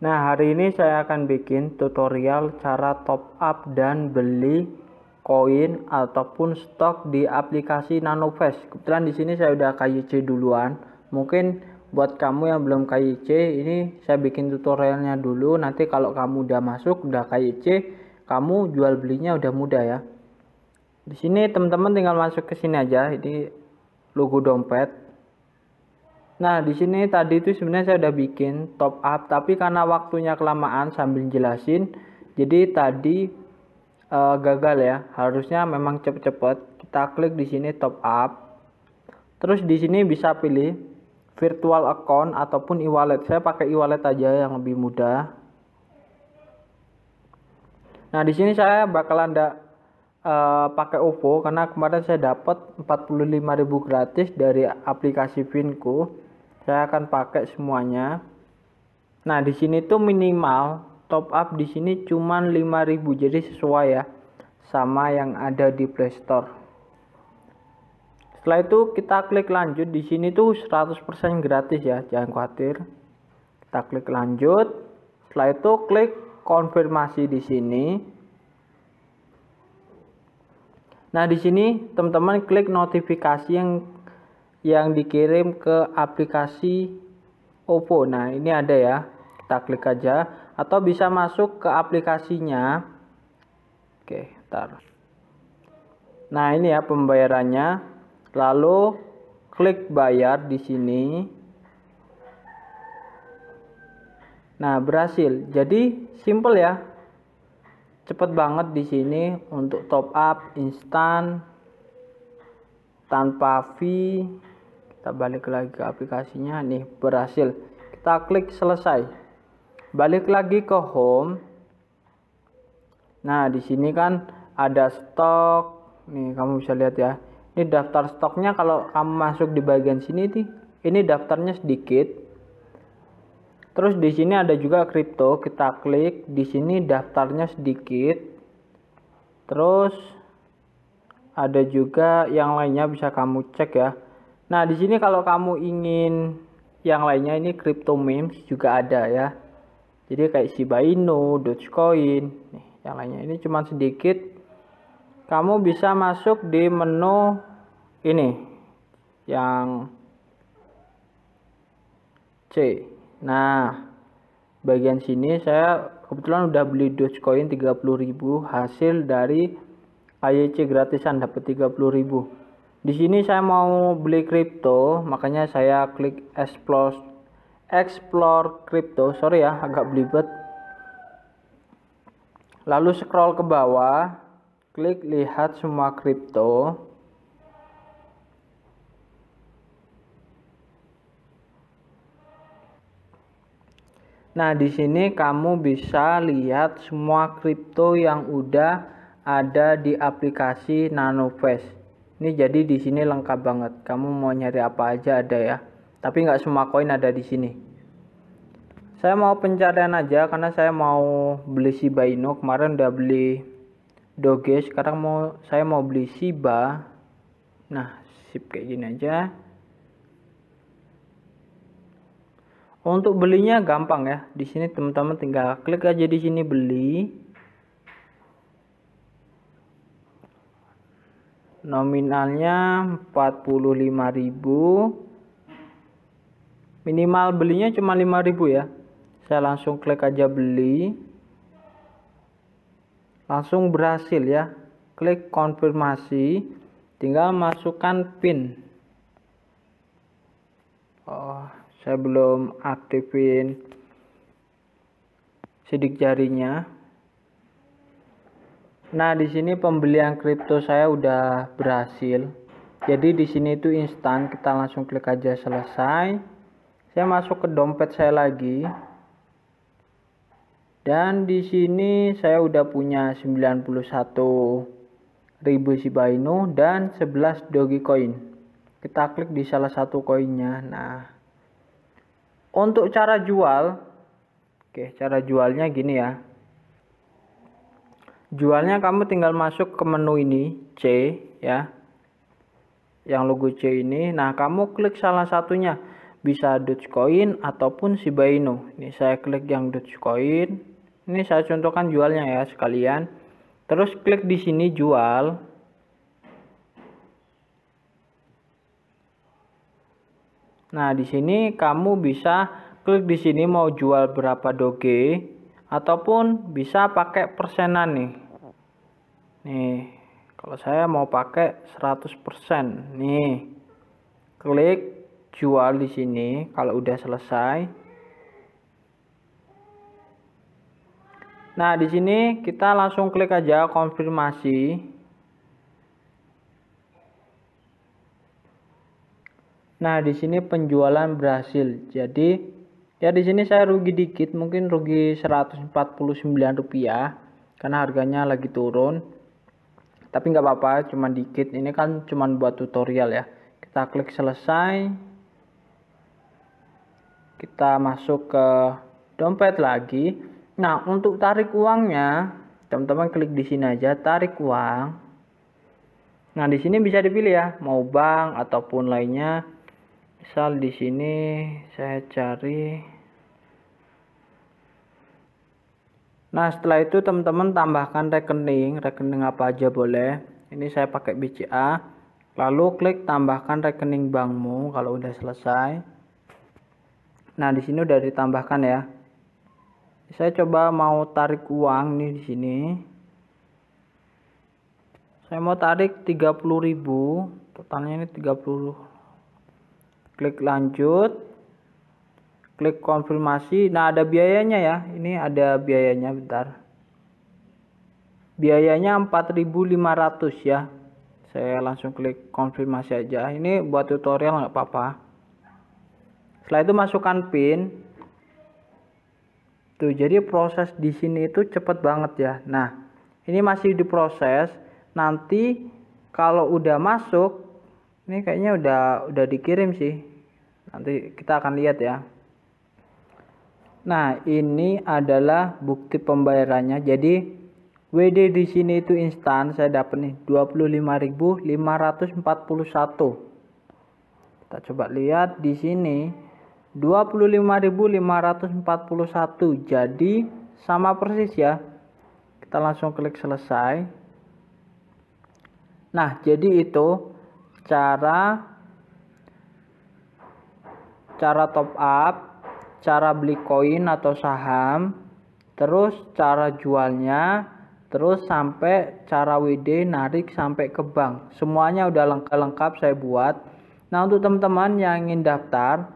Nah, hari ini saya akan bikin tutorial cara top up dan beli koin ataupun stok di aplikasi NanoFest. Kebetulan di sini saya udah KYC duluan. Mungkin buat kamu yang belum KYC, ini saya bikin tutorialnya dulu. Nanti kalau kamu udah masuk, udah KYC, kamu jual belinya udah mudah ya. Di sini teman-teman tinggal masuk ke sini aja. Ini logo dompet. Nah, di sini tadi itu sebenarnya saya udah bikin top up, tapi karena waktunya kelamaan sambil jelasin, jadi tadi uh, gagal ya. Harusnya memang cepet-cepet. Kita klik di sini top up. Terus di sini bisa pilih virtual account ataupun e-wallet. Saya pakai e-wallet aja yang lebih mudah. Nah, di sini saya bakalan ndak uh, pakai OVO karena kemarin saya dapat 45.000 gratis dari aplikasi Finku saya akan pakai semuanya nah di sini tuh minimal top up di sini cuman 5000 jadi sesuai ya sama yang ada di Playstore setelah itu kita klik lanjut di sini tuh 100% gratis ya jangan khawatir kita klik lanjut setelah itu klik konfirmasi di sini nah di sini teman-teman klik notifikasi yang yang dikirim ke aplikasi Oppo. Nah, ini ada ya. Kita klik aja atau bisa masuk ke aplikasinya. Oke, ntar. Nah, ini ya pembayarannya. Lalu klik bayar di sini. Nah, berhasil. Jadi simple ya. Cepet banget di sini untuk top up instan tanpa fee kita balik lagi ke aplikasinya nih berhasil kita klik selesai balik lagi ke home nah di sini kan ada stok nih kamu bisa lihat ya ini daftar stoknya kalau kamu masuk di bagian sini nih ini daftarnya sedikit terus di sini ada juga kripto kita klik di sini daftarnya sedikit terus ada juga yang lainnya bisa kamu cek ya Nah, di sini kalau kamu ingin yang lainnya ini crypto memes juga ada ya. Jadi kayak Shiba Inu, Dogecoin, nih, yang lainnya ini cuma sedikit. Kamu bisa masuk di menu ini yang C. Nah, bagian sini saya kebetulan udah beli Dogecoin 30.000 hasil dari AYC gratisan dapat 30.000. Di sini saya mau beli kripto makanya saya klik explore explore crypto. Sorry ya, agak belibet. Lalu scroll ke bawah, klik lihat semua kripto Nah, di sini kamu bisa lihat semua kripto yang udah ada di aplikasi NanoFest. Ini jadi di sini lengkap banget. Kamu mau nyari apa aja ada ya. Tapi nggak semua koin ada di sini. Saya mau pencarian aja karena saya mau beli Shiba Inu kemarin udah beli Doge. Sekarang mau saya mau beli Shiba. Nah, sip kayak gini aja. Untuk belinya gampang ya. Di sini teman-teman tinggal klik aja di sini beli. nominalnya 45.000 minimal belinya cuma 5.000 ya saya langsung klik aja beli langsung berhasil ya klik konfirmasi tinggal masukkan pin oh saya belum aktifin sidik jarinya Nah, di sini pembelian kripto saya udah berhasil. Jadi di sini itu instan, kita langsung klik aja selesai. Saya masuk ke dompet saya lagi. Dan di sini saya udah punya 91 ribu Shiba Inu dan 11 Dogecoin. Kita klik di salah satu koinnya. Nah, untuk cara jual, oke, cara jualnya gini ya Jualnya kamu tinggal masuk ke menu ini C ya. Yang logo C ini. Nah, kamu klik salah satunya. Bisa Dogecoin ataupun Shiba Inu. Ini saya klik yang Dogecoin. Ini saya contohkan jualnya ya sekalian. Terus klik di sini jual. Nah, di sini kamu bisa klik di sini mau jual berapa doge ataupun bisa pakai persenan nih nih kalau saya mau pakai 100% nih klik jual di sini kalau udah selesai nah di sini kita langsung klik aja konfirmasi nah di sini penjualan berhasil jadi ya di sini saya rugi dikit mungkin rugi 149 rupiah karena harganya lagi turun tapi nggak apa-apa cuma dikit ini kan cuma buat tutorial ya kita klik selesai kita masuk ke dompet lagi nah untuk tarik uangnya teman-teman klik di sini aja tarik uang nah di sini bisa dipilih ya mau bank ataupun lainnya misal di sini saya cari Nah setelah itu teman-teman tambahkan rekening, rekening apa aja boleh. Ini saya pakai BCA. Lalu klik tambahkan rekening bankmu kalau udah selesai. Nah di sini udah ditambahkan ya. Saya coba mau tarik uang nih di sini. Saya mau tarik 30.000, totalnya ini 30. Klik lanjut klik konfirmasi nah ada biayanya ya ini ada biayanya bentar biayanya 4500 ya saya langsung klik konfirmasi aja ini buat tutorial nggak apa-apa setelah itu masukkan pin tuh jadi proses di sini itu cepet banget ya nah ini masih diproses nanti kalau udah masuk ini kayaknya udah udah dikirim sih nanti kita akan lihat ya Nah, ini adalah bukti pembayarannya. Jadi WD di sini itu instan saya dapat nih 25.541. Kita coba lihat di sini 25.541. Jadi sama persis ya. Kita langsung klik selesai. Nah, jadi itu cara cara top up cara beli koin atau saham, terus cara jualnya, terus sampai cara WD narik sampai ke bank. Semuanya udah lengkap-lengkap saya buat. Nah, untuk teman-teman yang ingin daftar,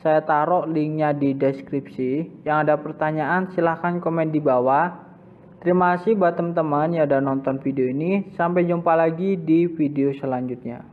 saya taruh linknya di deskripsi. Yang ada pertanyaan silahkan komen di bawah. Terima kasih buat teman-teman yang udah nonton video ini. Sampai jumpa lagi di video selanjutnya.